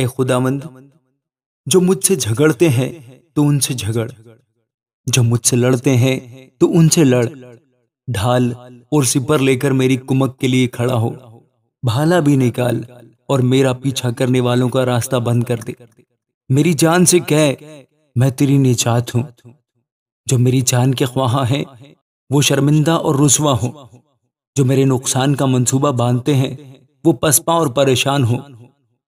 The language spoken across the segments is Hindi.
ए खुदामंद जो मुझसे झगड़ते हैं तो उनसे झगड़ जो मुझसे लड़ते हैं तो उनसे लड़ ढाल और सिपर लेकर मेरी कुमक के लिए खड़ा हो भाला भी निकाल और मेरा पीछा करने वालों का रास्ता बंद कर दे मेरी जान से कह मैं तेरी निजात हूं जो मेरी जान के ख्वाहा हैं वो शर्मिंदा और रुसवा हो जो मेरे नुकसान का मंसूबा बांधते हैं वो पसपा और परेशान हो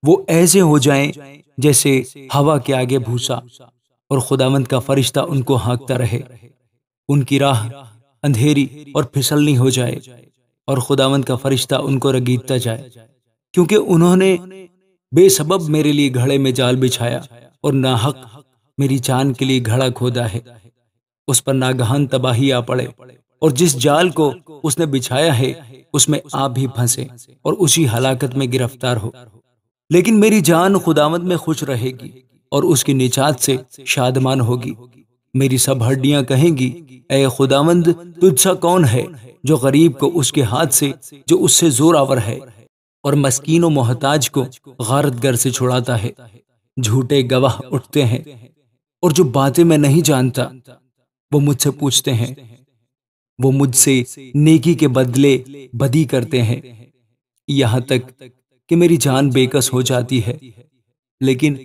वो ऐसे हो जाएं जैसे हवा के आगे भूसा और खुदावंत का फरिश्ता उनको हाँकता रहे उनकी राह अंधेरी और फिसलनी हो जाए और खुदावंत का फरिश्ता उनको रगीदता जाए क्योंकि उन्होंने बेसबब मेरे लिए घड़े में जाल बिछाया और नाहक मेरी जान के लिए घड़ा खोदा है उस पर नागहान तबाही आ पड़े और जिस जाल को उसने बिछाया है उसमें आप भी फंसे और उसी हलाकत में गिरफ्तार हो लेकिन मेरी जान खुदावंत में खुश रहेगी और उसकी निचात से शादमान होगी मेरी सब हड्डियां कहेंगी ए खुदावंद तुझसा कौन है जो गरीब को उसके हाथ से जो उससे जोर आवर है और मस्कीन मोहताज को गारतगर से छुड़ाता है झूठे गवाह उठते हैं और जो बातें मैं नहीं जानता वो मुझसे पूछते हैं वो मुझसे नेकी के बदले बदी करते हैं यहाँ तक कि मेरी जान बेकस हो जाती है लेकिन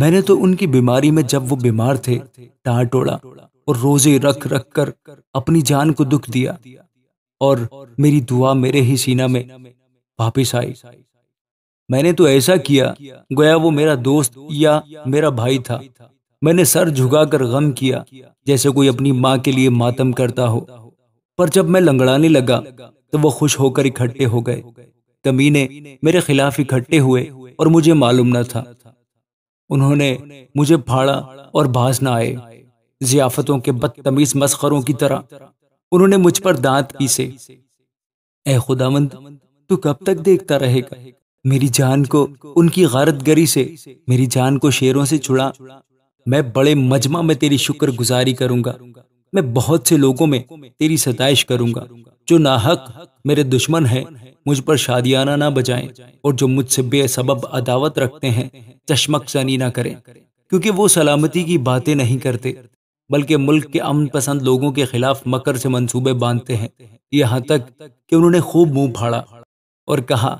मैंने तो उनकी बीमारी में जब वो बीमार थे डांट और रोजे रख रख कर अपनी जान को दुख दिया और मेरी दुआ मेरे ही सीना में वापिस आई मैंने तो ऐसा किया गोया वो मेरा दोस्त या मेरा भाई था मैंने सर झुकाकर गम किया जैसे कोई अपनी माँ के लिए मातम करता हो पर जब मैं लंगड़ाने लगा तो वो खुश होकर इकट्ठे हो गए कमीने मेरे खिलाफ इकट्ठे हुए और मुझे मालूम न था उन्होंने मुझे फाड़ा और न आए जियाफतों के बदतमीज मस्खरों की तरह उन्होंने मुझ पर दांत पीसे ए खुदावंद तू कब तक देखता रहेगा मेरी जान को उनकी गारत गरी से मेरी जान को शेरों से छुड़ा मैं बड़े मजमा में तेरी शुक्र गुजारी करूंगा मैं बहुत से लोगों में तेरी सताइश करूंगा जो नाहक मेरे दुश्मन हैं मुझ पर शादियाना ना बजाएं और जो मुझसे बेसब अदावत रखते हैं चश्मक सनी ना करें क्योंकि वो सलामती की बातें नहीं करते बल्कि मुल्क के अमन पसंद लोगों के खिलाफ मकर से मंसूबे बांधते हैं यहाँ तक कि उन्होंने खूब मुंह फाड़ा और कहा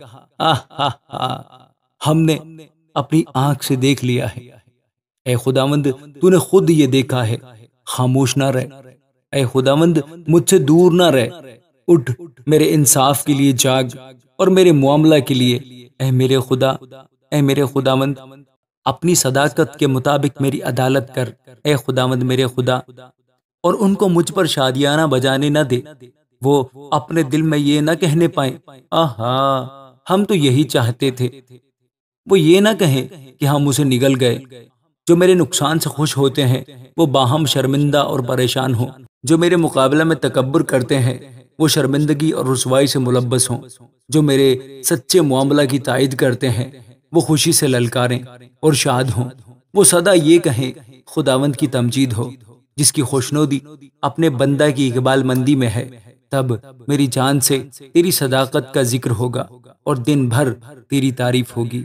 आह हा हा हमने अपनी आंख से देख लिया है ए खुदावंद तूने खुद ये देखा है खामोश ना रहे ऐ खुदावंद मुझसे दूर ना रहे उठ मेरे इंसाफ के लिए जाग और मेरे मामला के लिए ऐ मेरे खुदा ऐ मेरे खुदावंद अपनी सदाकत के मुताबिक मेरी अदालत कर ऐ खुदावंद मेरे खुदा और उनको मुझ पर शादियाना बजाने ना दे वो अपने दिल में ये ना कहने पाए आहा हम तो यही चाहते थे वो ये ना कहें कि हम उसे निगल गए जो मेरे नुकसान से खुश होते हैं वो बाहम शर्मिंदा और परेशान हों जो मेरे मुकाबले में तकबर करते हैं वो शर्मिंदगी और रसवाई से मुलबस हों जो मेरे सच्चे मामला की तायद करते हैं वो खुशी से ललकारें और शाद हों वो सदा ये कहें खुदावंद की तमजीद हो जिसकी खुशनोदी अपने बंदा की इकबाल मंदी में है तब मेरी जान से तेरी सदाकत का जिक्र होगा और दिन भर तेरी तारीफ होगी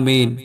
आमीन